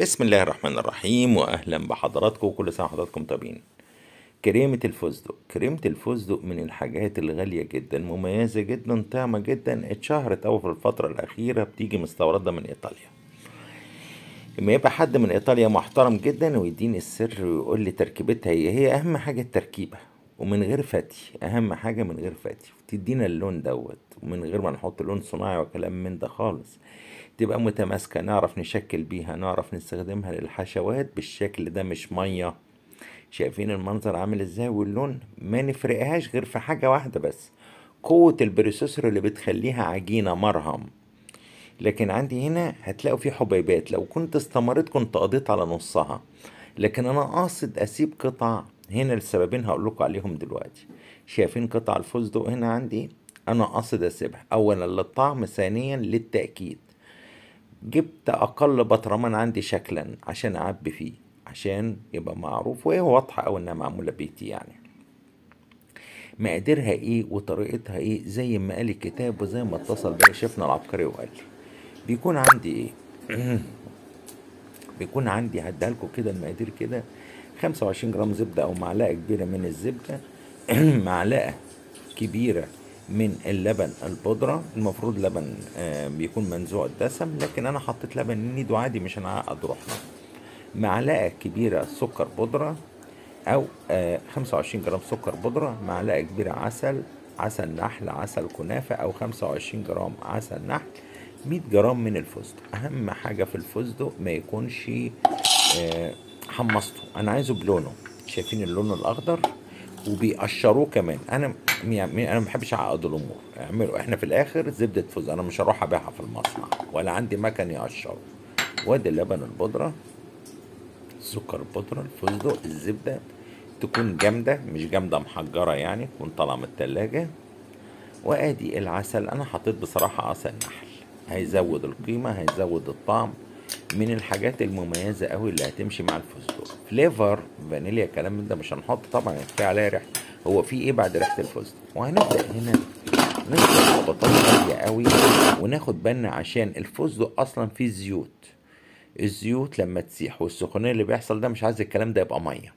بسم الله الرحمن الرحيم واهلا بحضراتكم وكل سنه وحضراتكم طيبين كريمة الفستق كريمة الفستق من الحاجات الغالية جدا مميزة جدا طعمة جدا اتشهرت أوي في الفترة الأخيرة بتيجي مستوردة من إيطاليا لما يبقى حد من إيطاليا محترم جدا ويديني السر ويقول لي تركيبتها هي إيه، هي أهم حاجة التركيبة ومن غير فتي اهم حاجه من غير فتي وتدينا اللون دوت ومن غير ما نحط لون صناعي وكلام من ده خالص تبقى متماسكه نعرف نشكل بيها نعرف نستخدمها للحشوات بالشكل ده مش ميه شايفين المنظر عامل ازاي واللون ما نفرقهاش غير في حاجه واحده بس قوه البروسيسور اللي بتخليها عجينه مرهم لكن عندي هنا هتلاقوا في حبيبات لو كنت استمريت كنت قضيت على نصها لكن انا قاصد اسيب قطع هنا السببين هقول لكم عليهم دلوقتي شايفين قطع الفستق هنا عندي انا قاصد اسيبها اولا للطعم ثانيا للتاكيد جبت اقل بطرمان عندي شكلا عشان اعبي فيه عشان يبقى معروف وهي واضحه او انها معموله بيتي يعني مقاديرها ايه وطريقتها ايه زي ما قال الكتاب وزي ما اتصل بيا شفنا العبقري وقال لي بيكون عندي ايه بيكون عندي هديها لكم كده المقادير كده 25 جرام زبدة أو معلقة كبيرة من الزبدة معلقة كبيرة من اللبن البودرة المفروض لبن آه، بيكون منزوع الدسم لكن أنا حطيت لبن النيدو عادي مش هنعقد روحنا معلقة كبيرة سكر بودرة أو 25 آه، جرام سكر بودرة معلقة كبيرة عسل عسل نحل عسل كنافة أو 25 جرام عسل نحل 100 جرام من الفستق أهم حاجة في الفستق ما يكونش آه حمصته انا عايزه بلونه شايفين اللون الاخضر وبيقشروه كمان انا يعني انا ما بحبش اعقد الامور اعملوا احنا في الاخر زبده فوز انا مش هروح ابيعها في المصنع ولا عندي مكان يقشره وادي اللبن البودره السكر البودره الفستق الزبده تكون جامده مش جامده محجره يعني تكون طالعه من الثلاجه وادي العسل انا حطيت بصراحه عسل نحل هيزود القيمه هيزود الطعم من الحاجات المميزه قوي اللي هتمشي مع الفستق فليفر فانيليا الكلام ده مش هنحط طبعا كفايه عليها ريحه هو في ايه بعد ريحه الفستق وهنبدا هنا بطاطا البطاطس قوي وناخد بالنا عشان الفستق اصلا فيه زيوت الزيوت لما تسيح والسخونيه اللي بيحصل ده مش عايز الكلام ده يبقى ميه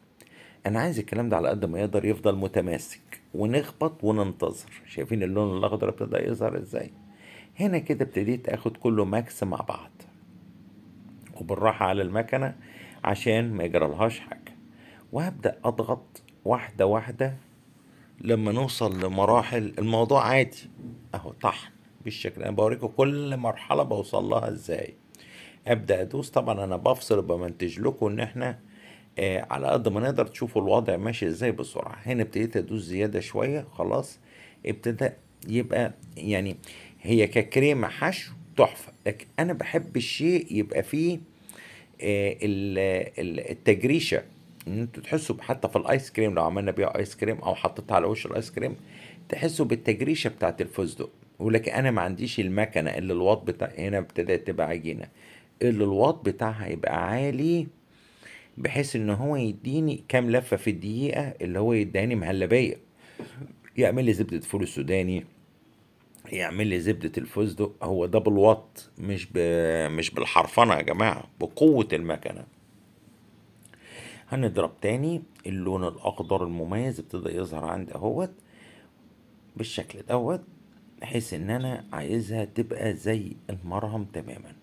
انا عايز الكلام ده على قد ما يقدر يفضل متماسك ونخبط وننتظر شايفين اللون الاخضر ابتدى يظهر ازاي هنا كده ابتديت اخد كله ماكس مع بعض وبالراحة على المكنة عشان ما يجرالهاش حاجة وهبدأ أضغط واحدة واحدة لما نوصل لمراحل الموضوع عادي أهو طحن بالشكل أنا بوريكم كل مرحلة بوصل لها إزاي أبدأ أدوس طبعا أنا بفصل وبمنتج لكم إن إحنا آه على قد ما نقدر تشوفوا الوضع ماشي إزاي بسرعة هنا ابتديت أدوس زيادة شوية خلاص ابتدى يبقى يعني هي ككريمة حشو تحفه لكن انا بحب الشيء يبقى فيه آه، التجريشه ان انتوا تحسوا حتى في الايس كريم لو عملنا بيها ايس كريم او حطيتها على وش الايس كريم تحسوا بالتجريشه بتاعت الفستق ولكن انا ما عنديش المكنه اللي الواط بتاع هنا ابتدت تبقى عجينه اللي الواط بتاعها يبقى عالي بحيث ان هو يديني كام لفه في الدقيقه اللي هو يداني مهلبيه يعمل لي زبده فول السوداني يعمل لي زبدة الفستق هو ده بالوط مش ب... مش بالحرفنة يا جماعة بقوة المكنة هنضرب تاني اللون الأخضر المميز ابتدى يظهر عندي اهوت بالشكل دوت بحيث ان انا عايزها تبقى زي المرهم تماما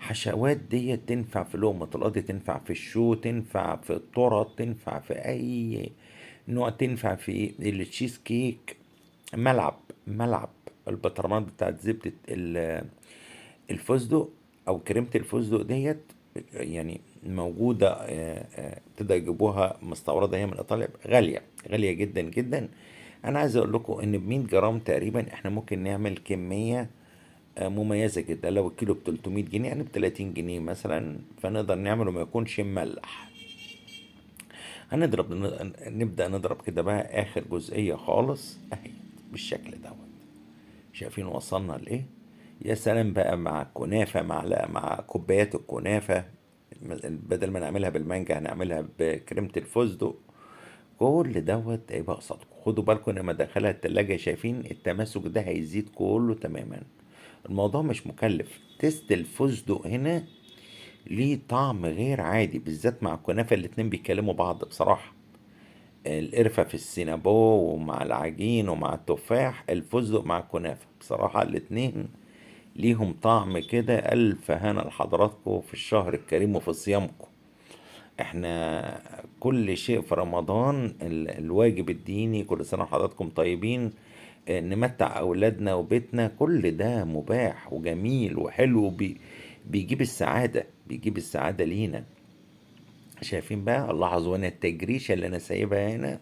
حشوات دي تنفع في لقمة القاضي تنفع في الشو تنفع في الطرط تنفع في اي نوع تنفع في التشيز كيك ملعب ملعب البطرمان بتاعت زبدة الفستق أو كريمة الفستق ديت يعني موجودة ابتدى آه، آه، يجيبوها مستوردة هي من إيطاليا غالية غالية جدا جدا أنا عايز أقول لكم إن ب جرام تقريبا إحنا ممكن نعمل كمية آه، مميزة جدا لو الكيلو ب 300 جنيه يعني ب 30 جنيه مثلا فنقدر نعمله ما يكونش مملح هنضرب نبدأ نضرب كده بقى آخر جزئية خالص أهي بالشكل دوت شايفين وصلنا لايه يا سلام بقى مع الكنافه مع مع كوبايات الكنافه بدل ما نعملها بالمانجا هنعملها بكريمه الفستق كل دوت هيبقى إيه قصادكم خدوا بالكم لما دخلها التلاجة شايفين التماسك ده هيزيد كله تماما الموضوع مش مكلف تيست الفستق هنا ليه طعم غير عادي بالذات مع الكنافه الاتنين بيكلموا بعض بصراحه القرفة في السينابو ومع العجين ومع التفاح الفستق مع الكنافة بصراحة الاتنين ليهم طعم كده ألف هنا لحضراتكم في الشهر الكريم وفي صيامكم احنا كل شيء في رمضان الواجب الديني كل سنة وحضراتكم طيبين آه، نمتع أولادنا وبيتنا كل ده مباح وجميل وحلو بيجيب السعادة بيجيب السعادة لينا شايفين بقى لاحظوا هنا التجريشة اللي انا سايبها هنا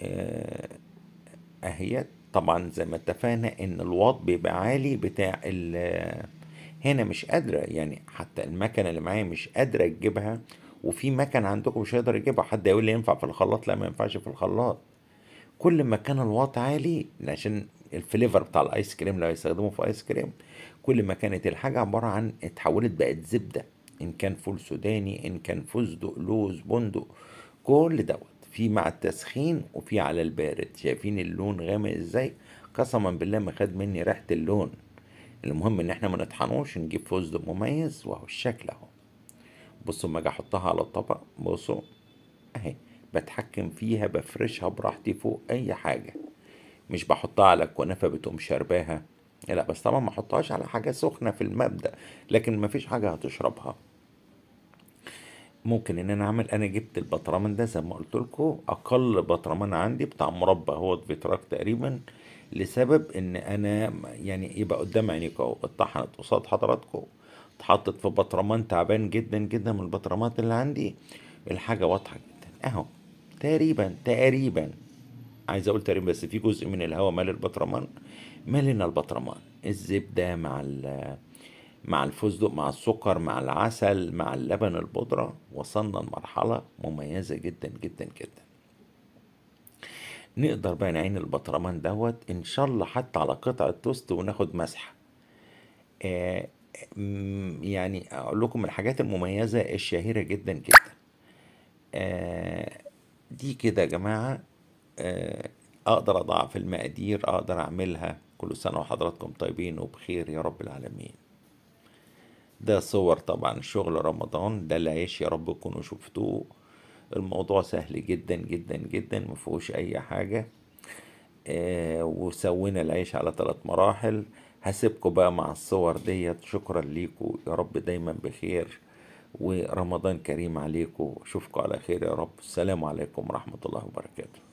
آه، اهي طبعا زي ما اتفقنا ان الواط بيبقى عالي بتاع ال هنا مش قادرة يعني حتى المكنة اللي معايا مش قادرة تجيبها وفي مكنة عندكم مش هيقدر يجيبها حد يقول لي ينفع في الخلاط لا ما ينفعش في الخلاط كل ما كان الواط عالي عشان الفليفر بتاع الايس كريم لو هيستخدموه في ايس كريم كل ما كانت الحاجة عبارة عن اتحولت بقت زبدة إن كان فول سوداني إن كان فستق لوز بندق كل دوت في مع التسخين وفي على البارد شايفين اللون غامق ازاي قسما بالله ما خد مني ريحة اللون المهم ان احنا ما نطحنوش نجيب فستق مميز واهو الشكل اهو بصوا لما اجي احطها على الطبق بصوا اهي بتحكم فيها بفرشها براحتي فوق اي حاجه مش بحطها على الكنافه بتقوم شرباها لا بس طبعا ما احطهاش على حاجه سخنه في المبدا لكن مفيش حاجه هتشربها ممكن ان انا اعمل انا جبت البطرمان ده زي ما قلت لكم اقل بطرمان عندي بتاع مربى هو فيتراك تقريبا لسبب ان انا يعني يبقى قدام عينيكم اهو اتطحنت قصاد حضراتكم اتحطت في بطرمان تعبان جدا جدا من البطرمات اللي عندي الحاجه واضحه جدا اهو تقريبا تقريبا عايز اقول تقريبا بس في جزء من الهواء مال البطرمان مالنا البطرمان الزبده مع ال مع الفستق مع السكر مع العسل مع اللبن البودرة وصلنا لمرحلة مميزة جدا جدا جدا نقدر بقى نعين البطرمان دوت ان شاء الله حتى على قطعة توست وناخد مسحة آه يعني اقول لكم الحاجات المميزة الشهيرة جدا جدا آه دي كده يا جماعة آه اقدر اضعف المقادير اقدر اعملها كل سنة وحضراتكم طيبين وبخير يا رب العالمين ده صور طبعا شغل رمضان ده العيش يا رب تكونوا شفتوه الموضوع سهل جدا جدا جدا مفيهوش اي حاجة آه وسوينا العيش على ثلاث مراحل هسيبكم بقى مع الصور ديت شكرا ليكم يا رب دايما بخير ورمضان كريم عليكم اشوفكم على خير يا رب السلام عليكم ورحمة الله وبركاته